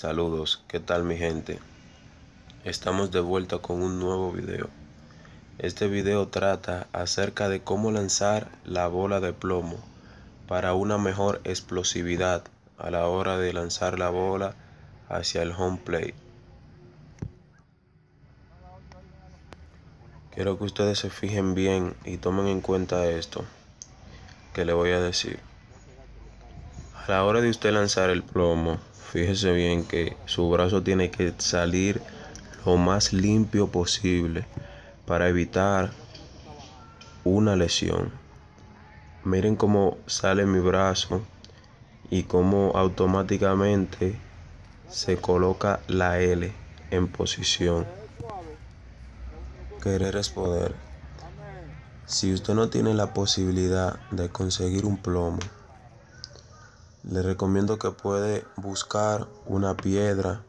Saludos, ¿qué tal mi gente? Estamos de vuelta con un nuevo video. Este video trata acerca de cómo lanzar la bola de plomo para una mejor explosividad a la hora de lanzar la bola hacia el home play Quiero que ustedes se fijen bien y tomen en cuenta esto que le voy a decir. A la hora de usted lanzar el plomo, fíjese bien que su brazo tiene que salir lo más limpio posible para evitar una lesión. Miren cómo sale mi brazo y cómo automáticamente se coloca la L en posición. Querer es poder. Si usted no tiene la posibilidad de conseguir un plomo, le recomiendo que puede buscar una piedra,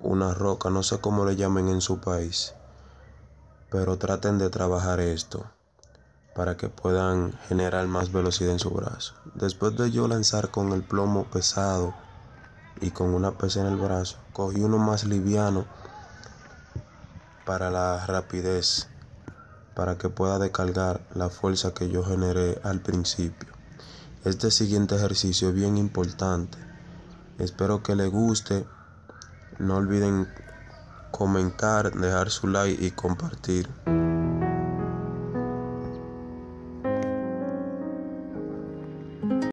una roca, no sé cómo le llamen en su país, pero traten de trabajar esto para que puedan generar más velocidad en su brazo. Después de yo lanzar con el plomo pesado y con una pesa en el brazo, cogí uno más liviano para la rapidez, para que pueda descargar la fuerza que yo generé al principio este siguiente ejercicio es bien importante. Espero que le guste. No olviden comentar, dejar su like y compartir.